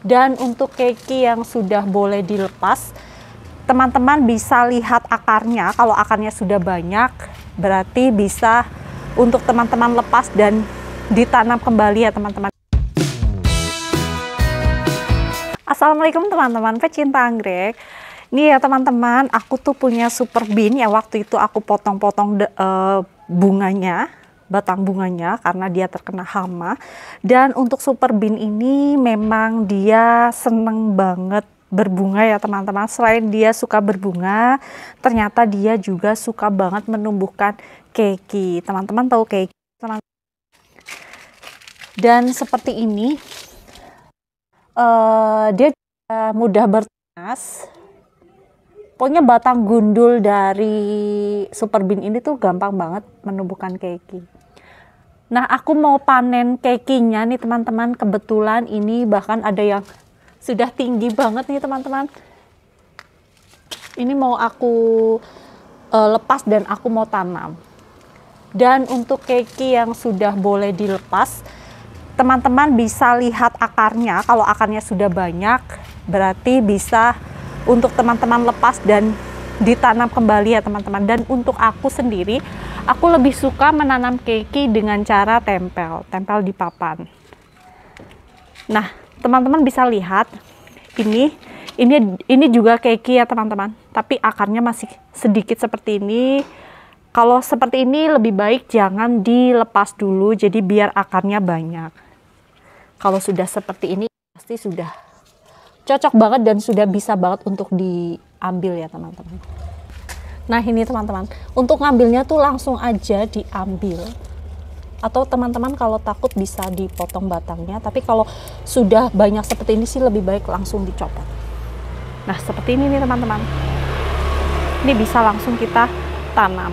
Dan untuk keki yang sudah boleh dilepas, teman-teman bisa lihat akarnya. Kalau akarnya sudah banyak, berarti bisa untuk teman-teman lepas dan ditanam kembali ya teman-teman. Assalamualaikum teman-teman pecinta anggrek. Nih ya teman-teman, aku tuh punya super bean ya waktu itu aku potong-potong uh, bunganya batang bunganya karena dia terkena hama. Dan untuk super bean ini memang dia seneng banget berbunga ya teman-teman. Selain dia suka berbunga, ternyata dia juga suka banget menumbuhkan keki. Teman-teman tahu keki? Teman Dan seperti ini, uh, dia mudah bertunas pokoknya batang gundul dari super bean ini tuh gampang banget menumbuhkan keki. Nah, aku mau panen cakingnya nih teman-teman. Kebetulan ini bahkan ada yang sudah tinggi banget nih teman-teman. Ini mau aku uh, lepas dan aku mau tanam. Dan untuk keki yang sudah boleh dilepas, teman-teman bisa lihat akarnya. Kalau akarnya sudah banyak, berarti bisa untuk teman-teman lepas dan ditanam kembali ya teman-teman dan untuk aku sendiri aku lebih suka menanam keki dengan cara tempel tempel di papan nah teman-teman bisa lihat ini ini ini juga keki ya teman-teman tapi akarnya masih sedikit seperti ini kalau seperti ini lebih baik jangan dilepas dulu jadi biar akarnya banyak kalau sudah seperti ini pasti sudah cocok banget dan sudah bisa banget untuk di ambil ya teman-teman. Nah ini teman-teman, untuk ngambilnya tuh langsung aja diambil. Atau teman-teman kalau takut bisa dipotong batangnya, tapi kalau sudah banyak seperti ini sih lebih baik langsung dicopot. Nah seperti ini nih teman-teman. Ini bisa langsung kita tanam.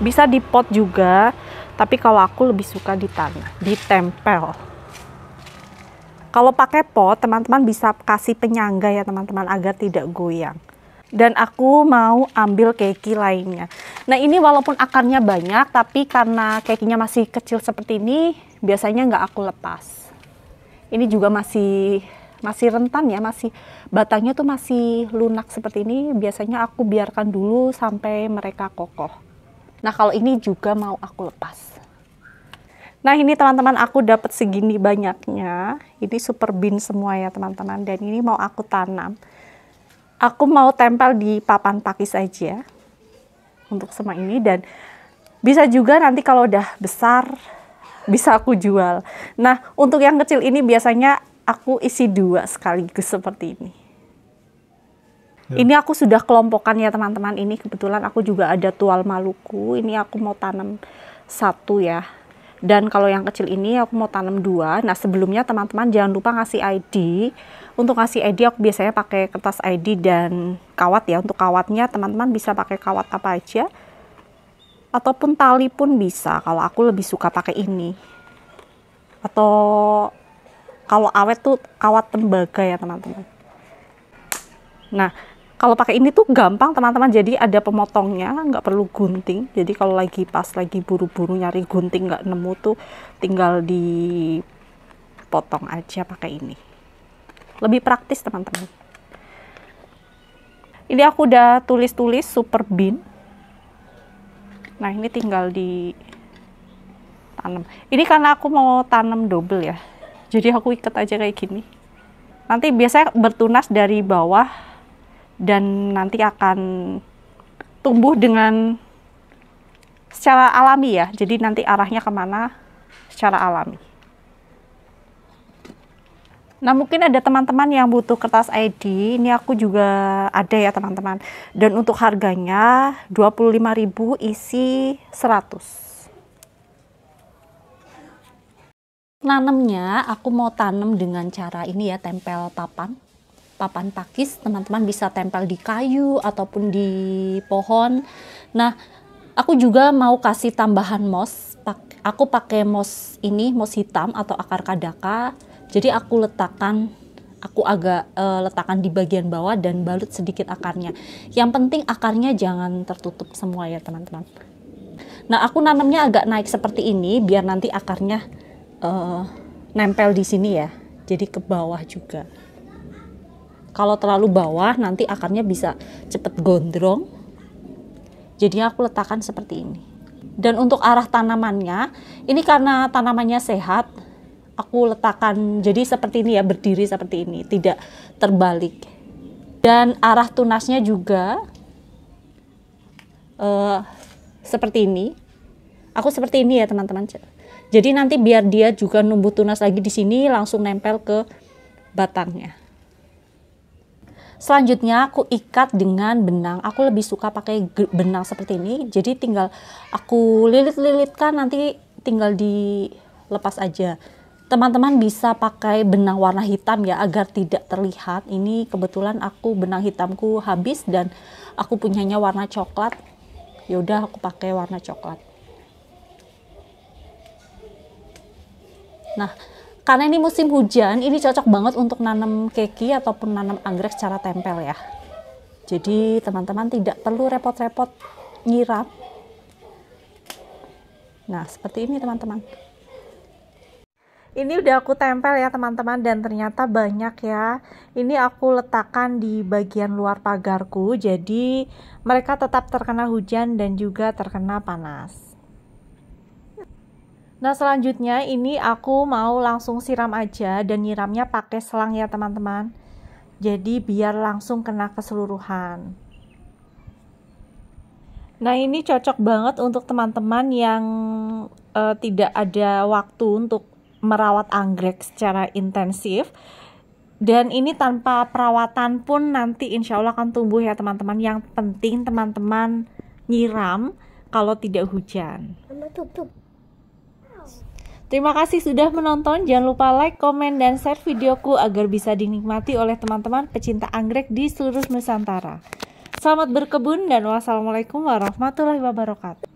Bisa di pot juga, tapi kalau aku lebih suka ditanam, ditempel. Kalau pakai pot, teman-teman bisa kasih penyangga ya teman-teman agar tidak goyang. Dan aku mau ambil keki lainnya. Nah ini walaupun akarnya banyak, tapi karena kekinya masih kecil seperti ini, biasanya nggak aku lepas. Ini juga masih masih rentan ya, masih batangnya tuh masih lunak seperti ini, biasanya aku biarkan dulu sampai mereka kokoh. Nah, kalau ini juga mau aku lepas. Nah ini teman-teman aku dapat segini banyaknya. Ini super bin semua ya teman-teman. Dan ini mau aku tanam. Aku mau tempel di papan pakis aja. Untuk semua ini. Dan bisa juga nanti kalau udah besar bisa aku jual. Nah untuk yang kecil ini biasanya aku isi dua sekaligus seperti ini. Ya. Ini aku sudah kelompokan ya teman-teman. Ini kebetulan aku juga ada tual Maluku. Ini aku mau tanam satu ya dan kalau yang kecil ini aku mau tanam dua nah sebelumnya teman-teman jangan lupa ngasih ID untuk ngasih ID aku biasanya pakai kertas ID dan kawat ya untuk kawatnya teman-teman bisa pakai kawat apa aja ataupun tali pun bisa kalau aku lebih suka pakai ini atau kalau awet tuh kawat tembaga ya teman-teman nah kalau pakai ini tuh gampang teman-teman, jadi ada pemotongnya, nggak perlu gunting. Jadi kalau lagi pas lagi buru-buru nyari gunting nggak nemu tuh, tinggal dipotong aja pakai ini. Lebih praktis teman-teman. Ini aku udah tulis-tulis super bean. Nah ini tinggal di tanam. Ini karena aku mau tanam double ya. Jadi aku ikat aja kayak gini. Nanti biasanya bertunas dari bawah dan nanti akan tumbuh dengan secara alami ya. Jadi nanti arahnya kemana secara alami. Nah mungkin ada teman-teman yang butuh kertas ID, ini aku juga ada ya teman-teman. Dan untuk harganya 25.000 isi 100. Nanemnya aku mau tanam dengan cara ini ya tempel papan papan pakis teman-teman bisa tempel di kayu ataupun di pohon nah aku juga mau kasih tambahan moss. aku pakai moss ini moss hitam atau akar kadaka jadi aku letakkan aku agak uh, letakkan di bagian bawah dan balut sedikit akarnya. Yang penting akarnya jangan tertutup semua ya teman-teman. Nah aku nanamnya agak naik seperti ini biar nanti akarnya uh, nempel di sini ya. Jadi ke bawah juga. Kalau terlalu bawah nanti akarnya bisa cepat gondrong. Jadi aku letakkan seperti ini. Dan untuk arah tanamannya, ini karena tanamannya sehat, aku letakkan jadi seperti ini ya, berdiri seperti ini, tidak terbalik. Dan arah tunasnya juga uh, seperti ini. Aku seperti ini ya teman-teman. Jadi nanti biar dia juga numbuh tunas lagi di sini langsung nempel ke batangnya. Selanjutnya aku ikat dengan benang. Aku lebih suka pakai benang seperti ini. Jadi tinggal aku lilit-lilitkan nanti tinggal dilepas aja. Teman-teman bisa pakai benang warna hitam ya agar tidak terlihat. Ini kebetulan aku benang hitamku habis dan aku punyanya warna coklat. yaudah aku pakai warna coklat. Nah, karena ini musim hujan, ini cocok banget untuk nanam keki ataupun nanam anggrek secara tempel ya. Jadi teman-teman tidak perlu repot-repot nyiram. Nah, seperti ini teman-teman. Ini udah aku tempel ya teman-teman dan ternyata banyak ya. Ini aku letakkan di bagian luar pagarku jadi mereka tetap terkena hujan dan juga terkena panas. Nah, selanjutnya ini aku mau langsung siram aja dan nyiramnya pakai selang ya, teman-teman. Jadi biar langsung kena keseluruhan. Nah, ini cocok banget untuk teman-teman yang uh, tidak ada waktu untuk merawat anggrek secara intensif dan ini tanpa perawatan pun nanti insya Allah akan tumbuh ya teman-teman yang penting teman-teman nyiram kalau tidak hujan tutup Terima kasih sudah menonton. Jangan lupa like, komen, dan share videoku agar bisa dinikmati oleh teman-teman pecinta anggrek di seluruh Nusantara. Selamat berkebun dan wassalamualaikum warahmatullahi wabarakatuh.